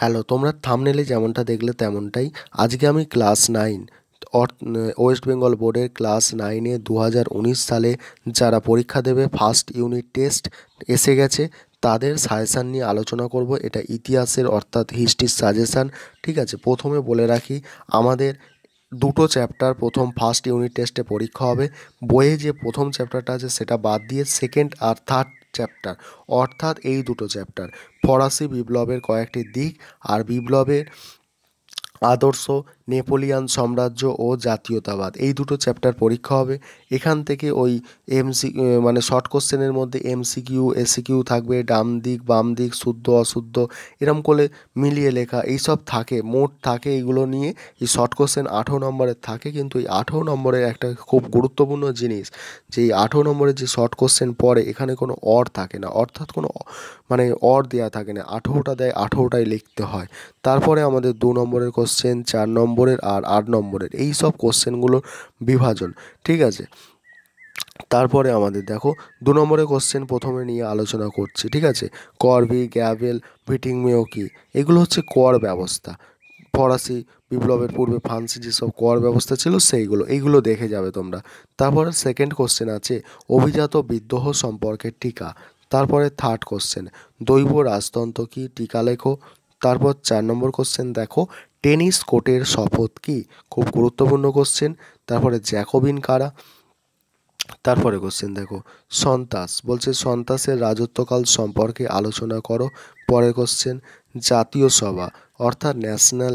hello তোমরা থামনেলে যেমনটা দেখলে তেমনটাই আজকে আমি ক্লাস নাইন ওয়েস্ট বেঙ্গল বোর্ডের ক্লাস নাইনে দু সালে যারা পরীক্ষা দেবে ফার্স্ট ইউনিট টেস্ট এসে গেছে তাদের সাজেশান নিয়ে আলোচনা করব এটা ইতিহাসের অর্থাৎ হিস্ট্রির সাজেশান ঠিক আছে প্রথমে বলে রাখি আমাদের দুটো চ্যাপ্টার প্রথম ফার্স্ট ইউনিট টেস্টে পরীক্ষা হবে বইয়ে যে প্রথম চ্যাপ্টারটা আছে সেটা বাদ দিয়ে সেকেন্ড আর থার্ড চ্যাপ্টার অর্থাৎ এই দুটো চ্যাপ্টার ফরাসি বিপ্লবের কয়েকটি দিক আর বিপ্লবের আদর্শ নেপোলিয়ান সাম্রাজ্য ও জাতীয়তাবাদ এই দুটো চ্যাপ্টার পরীক্ষা হবে এখান থেকে ওই এমসি মানে শর্ট কোশ্চেনের মধ্যে এমসিকিউ এসিকিউ থাকবে ডাম দিক বাম দিক শুদ্ধ অশুদ্ধ এরম করে মিলিয়ে লেখা এইসব থাকে মোট থাকে এগুলো নিয়ে এই শর্ট কোশ্চেন আঠেরো নম্বরের থাকে কিন্তু এই আঠেরো নম্বরের একটা খুব গুরুত্বপূর্ণ জিনিস যে এই আঠেরো নম্বরের যে শর্ট কোশ্চেন পড়ে এখানে কোনো অর থাকে না অর্থাৎ কোনো মানে অর দেয়া থাকে না আঠেরোটা দেয় আঠেরোটাই লিখতে হয় তারপরে আমাদের দু নম্বরের কোশ্চেন চার নম্বর নম্বরের আর আট নম্বরের এই সব কোশ্চেনগুলোর বিভাজন ঠিক আছে তারপরে আমাদের দেখো দু নম্বরের কোশ্চেন প্রথমে নিয়ে আলোচনা করছি ঠিক আছে করবি গ্যাভেল ভিটিং মেয়কি এগুলো হচ্ছে কর ব্যবস্থা ফরাসি বিপ্লবের পূর্বে ফ্রান্সে যেসব কর ব্যবস্থা ছিল সেইগুলো এইগুলো দেখে যাবে তোমরা তারপরে সেকেন্ড কোশ্চেন আছে অভিজাত বিদ্রোহ সম্পর্কে টিকা তারপরে থার্ড কোশ্চেন দৈব রাজতন্ত্র কি টিকা লেখো তারপর চার নম্বর কোশ্চেন দেখো টেনিস কোর্টের শপথ কি খুব গুরুত্বপূর্ণ কোশ্চেন তারপরে জ্যাকোবিন কারা তারপরে কোশ্চেন দেখো সন্তাস বলছে সন্তাসের রাজত্বকাল সম্পর্কে আলোচনা করো পরে কোশ্চেন জাতীয় সভা অর্থাৎ ন্যাশনাল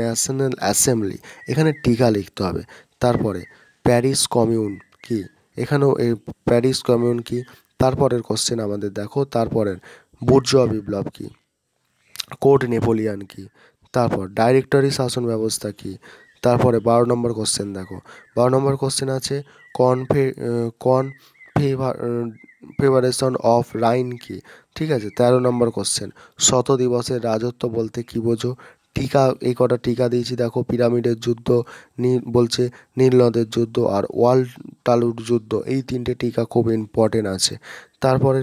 ন্যাশনাল অ্যাসেম্বলি এখানে টিকা লিখতে হবে তারপরে প্যারিস কমিউন কি এখানেও এই প্যারিস কমিউন কি তারপরের কোশ্চেন আমাদের দেখো তারপরের বুর্জ বিপ্লব কী কোড নেপোলিয়ান কি তারপর ডাইরেক্টরি শাসন ব্যবস্থা কি তারপরে বারো নম্বর কোশ্চেন দেখো বারো নম্বর কোশ্চেন আছে কনফে কন ফেভারেশন অফ রাইন কি ঠিক আছে তেরো নম্বর কোশ্চেন শত দিবসের রাজত্ব বলতে কি বোঝো টিকা এই কটা টিকা দিয়েছি দেখো পিরামিডের যুদ্ধ নীল বলছে নীলনদের যুদ্ধ আর ওয়াল টালুর যুদ্ধ এই তিনটে টিকা খুব ইম্পর্টেন্ট আছে তারপরে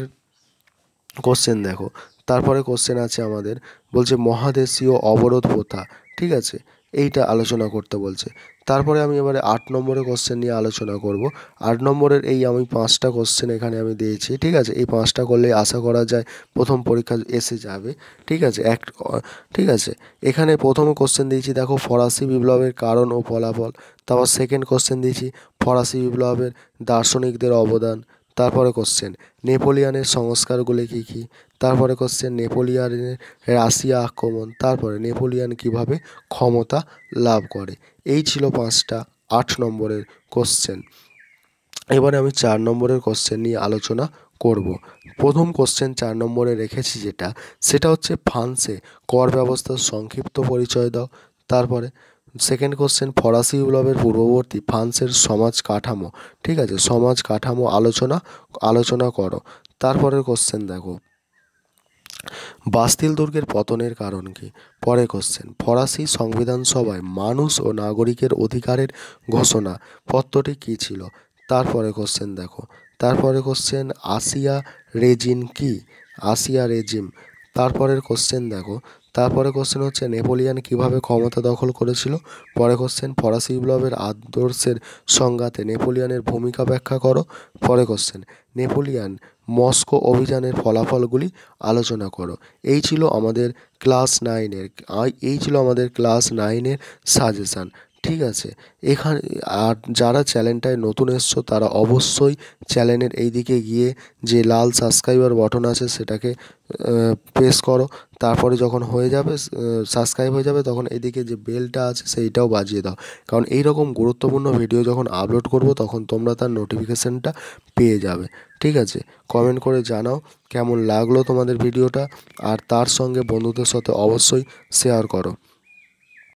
কোশ্চেন দেখো তারপরে কোশ্চেন আছে আমাদের বলছে মহাদেশীয় অবরোধ প্রথা ঠিক আছে এইটা আলোচনা করতে বলছে তারপরে আমি এবারে আট নম্বরের কোশ্চেন নিয়ে আলোচনা করব আট নম্বরের এই আমি পাঁচটা কোশ্চেন এখানে আমি দিয়েছি ঠিক আছে এই পাঁচটা করলে আশা করা যায় প্রথম পরীক্ষা এসে যাবে ঠিক আছে এক ঠিক আছে এখানে প্রথম কোশ্চেন দিয়েছি দেখো ফরাসি বিপ্লবের কারণ ও ফলাফল তারপর সেকেন্ড কোশ্চেন দিয়েছি ফরাসি বিপ্লবের দার্শনিকদের অবদান তারপরে কোশ্চেন নেপোলিয়ানের সংস্কারগুলি কী কী তারপরে কোশ্চেন নেপোলিয়ানের রাশিয়া আক্রমণ তারপরে নেপোলিয়ান কীভাবে ক্ষমতা লাভ করে এই ছিল পাঁচটা আট নম্বরের কোশ্চেন এবারে আমি চার নম্বরের কোশ্চেন নিয়ে আলোচনা করব প্রথম কোশ্চেন চার নম্বরে রেখেছি যেটা সেটা হচ্ছে ফ্রান্সে কর ব্যবস্থার সংক্ষিপ্ত পরিচয় দাও তারপরে সেকেন্ড কোশ্চেন ফরাসি বিপ্লবের পূর্ববর্তী ফ্রান্সের সমাজ কাঠামো ঠিক আছে সমাজ কাঠামো আলোচনা আলোচনা করো তারপরের কোশ্চেন দেখো বাস্তিল দুর্গের পতনের কারণ কি পরে কোশ্চেন ফরাসি সংবিধান সভায় মানুষ ও নাগরিকের অধিকারের ঘোষণা পত্রটি কী ছিল তারপরে কোশ্চেন দেখো তারপরে কোশ্চেন আসিয়া রেজিন কি আসিয়া রেজিম তারপরের কোশ্চেন দেখো তারপরে কোশ্চেন হচ্ছে নেপোলিয়ান কিভাবে ক্ষমতা দখল করেছিল পরে কোশ্চেন ফরাসি বিপ্লবের আদর্শের সংঘাতে নেপোলিয়ানের ভূমিকা ব্যাখ্যা করো পরে কোশ্চেন নেপোলিয়ান মস্কো অভিযানের ফলাফলগুলি আলোচনা করো এই ছিল আমাদের ক্লাস নাইনের এই ছিল আমাদের ক্লাস নাইনের সাজেশান ঠিক আছে এখানে আর যারা চ্যানেলটায় নতুন এসছো তারা অবশ্যই চ্যানেলের এই দিকে গিয়ে যে লাল সাবস্ক্রাইবার বটন আছে সেটাকে প্রেস করো তারপরে যখন হয়ে যাবে সাবস্ক্রাইব হয়ে যাবে তখন এদিকে যে বেলটা আছে সেইটাও বাজিয়ে দাও কারণ এই রকম গুরুত্বপূর্ণ ভিডিও যখন আপলোড করব তখন তোমরা তার নোটিফিকেশানটা পেয়ে যাবে ঠিক আছে কমেন্ট করে জানাও কেমন লাগলো তোমাদের ভিডিওটা আর তার সঙ্গে বন্ধুদের সাথে অবশ্যই শেয়ার করো